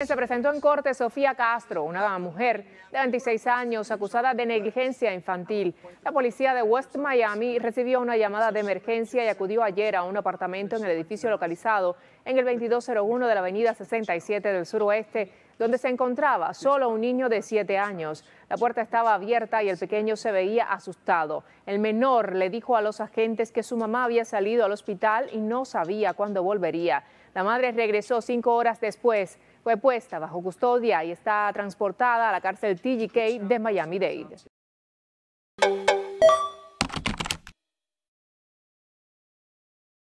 Se presentó en corte Sofía Castro, una mujer de 26 años acusada de negligencia infantil. La policía de West Miami recibió una llamada de emergencia y acudió ayer a un apartamento en el edificio localizado en el 2201 de la avenida 67 del suroeste donde se encontraba solo un niño de siete años. La puerta estaba abierta y el pequeño se veía asustado. El menor le dijo a los agentes que su mamá había salido al hospital y no sabía cuándo volvería. La madre regresó cinco horas después. Fue puesta bajo custodia y está transportada a la cárcel TGK de Miami-Dade.